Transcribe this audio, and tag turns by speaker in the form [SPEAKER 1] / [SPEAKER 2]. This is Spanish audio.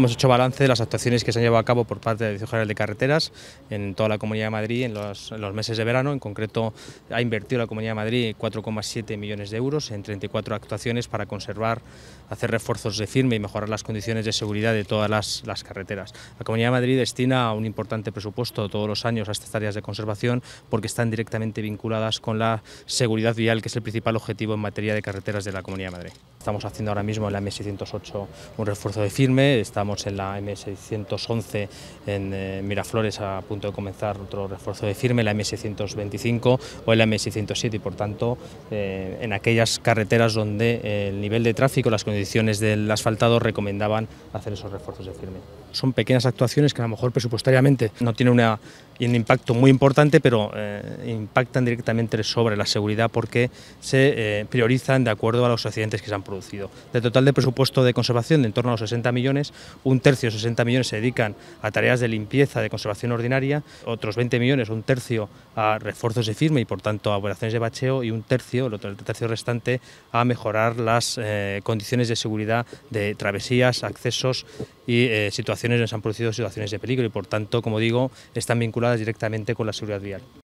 [SPEAKER 1] hemos hecho balance de las actuaciones que se han llevado a cabo por parte de Dirección General de Carreteras en toda la Comunidad de Madrid en los, meses de verano. En concreto, ha invertido la Comunidad de Madrid 4,7 millones de euros en 34 actuaciones para conservar, hacer refuerzos de firme y mejorar las condiciones de seguridad de todas las, las carreteras. La Comunidad de Madrid destina un importante presupuesto todos los años a estas tareas de conservación porque están directamente vinculadas con la seguridad vial, que es el principal objetivo en materia de carreteras de la Comunidad de Madrid. Estamos haciendo ahora mismo en la M608 un refuerzo de firme, estamos en la M611 en eh, Miraflores a punto de comenzar otro refuerzo de firme, la M625 o la M607 y por tanto eh, en aquellas carreteras donde eh, el nivel de tráfico, las condiciones del asfaltado recomendaban hacer esos refuerzos de firme. Son pequeñas actuaciones que a lo mejor presupuestariamente no tienen una y un impacto muy importante, pero eh, impactan directamente sobre la seguridad porque se eh, priorizan de acuerdo a los accidentes que se han producido. Del total de presupuesto de conservación de en torno a los 60 millones, un tercio, 60 millones, se dedican a tareas de limpieza, de conservación ordinaria, otros 20 millones, un tercio a refuerzos de firme y por tanto a operaciones de bacheo y un tercio, el otro tercio restante, a mejorar las eh, condiciones de seguridad de travesías, accesos y eh, situaciones, se han producido situaciones de peligro y por tanto, como digo, están vinculadas directamente con la seguridad vial.